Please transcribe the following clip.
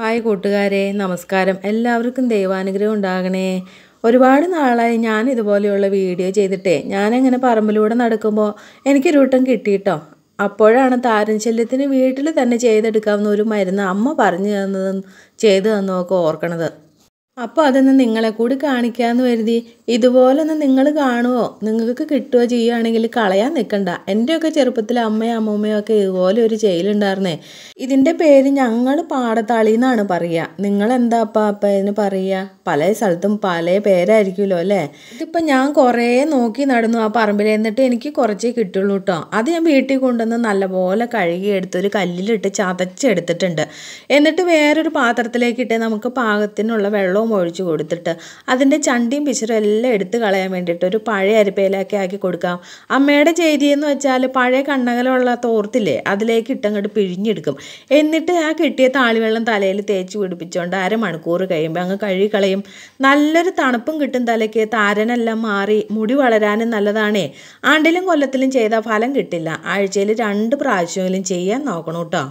hi കൂട്ടുകാരെ നമസ്കാരം എല്ലാവർക്കും ദൈവാനുഗ്രഹം ഉണ്ടാകണേ ഒരുപാട് നാളായി ഞാൻ ഇതുപോലെയുള്ള വീഡിയോ ചെയ്തിട്ടേ ഞാനങ്ങനെ പറമ്പിലൂടെ നടക്കുമ്പോൾ എനിക്കൊരു വട്ടം കിട്ടിയിട്ടോ അപ്പോഴാണ് താരൻ വീട്ടിൽ തന്നെ ചെയ്തെടുക്കാവുന്ന ഒരു മരുന്ന് അമ്മ പറഞ്ഞു തന്നത് ചെയ്തു തന്നൊക്കെ ഓർക്കണത് അപ്പോൾ അതൊന്ന് നിങ്ങളെ കൂടി കാണിക്കാമെന്ന് കരുതി ഇതുപോലൊന്ന് നിങ്ങൾ കാണുമോ നിങ്ങൾക്ക് കിട്ടുകയോ ചെയ്യുകയാണെങ്കിൽ കളയാൻ നിൽക്കണ്ട എൻ്റെയൊക്കെ ചെറുപ്പത്തിൽ അമ്മയും അമ്മൂമ്മയും ഒക്കെ ഇതുപോലെ ഒരു ജയിലുണ്ടായിരുന്നേ ഇതിൻ്റെ പേര് ഞങ്ങൾ പാടത്താളി എന്നാണ് പറയുക നിങ്ങൾ എന്താ അപ്പ അപ്പം ഇതിന് പറയുക പല സ്ഥലത്തും പല പേരായിരിക്കുമല്ലോ അല്ലേ ഇതിപ്പോൾ ഞാൻ കുറേ നോക്കി നടന്നു ആ പറമ്പിൽ എന്നിട്ട് എനിക്ക് കുറച്ചേ കിട്ടുള്ളൂ കേട്ടോ അത് ഞാൻ വീട്ടിൽ കൊണ്ടുവന്ന് നല്ലപോലെ കഴുകി എടുത്ത് ഒരു കല്ലിലിട്ട് ചതച്ചെടുത്തിട്ടുണ്ട് എന്നിട്ട് വേറൊരു പാത്രത്തിലേക്ക് ഇട്ട് നമുക്ക് പാകത്തിനുള്ള വെള്ളവും വെള്ളവും ഒഴിച്ചു കൊടുത്തിട്ട് അതിൻ്റെ ചണ്ടിയും പിശുരും എല്ലാം എടുത്ത് കളയാൻ വേണ്ടിയിട്ട് ഒരു പഴയ അരിപ്പയിലൊക്കെ ആക്കി കൊടുക്കാം അമ്മയുടെ ചെയ്തി എന്ന് വെച്ചാൽ പഴയ കണ്ണകലുള്ള തോർത്തില്ലേ അതിലേക്ക് ഇട്ടങ്ങോട്ട് പിഴിഞ്ഞെടുക്കും എന്നിട്ട് ആ കിട്ടിയ താളിവെള്ളം തലയിൽ തേച്ച് പിടിപ്പിച്ചുകൊണ്ട് അരമണിക്കൂർ കഴിയുമ്പോൾ അങ്ങ് കഴുകി കളയും നല്ലൊരു തണുപ്പും കിട്ടും തലയ്ക്ക് താരനെല്ലാം മാറി മുടി വളരാനും നല്ലതാണേ ആണ്ടിലും കൊല്ലത്തിലും ചെയ്താൽ ഫലം കിട്ടില്ല ആഴ്ചയിൽ രണ്ട് പ്രാവശ്യമെങ്കിലും ചെയ്യാൻ നോക്കണം കേട്ടോ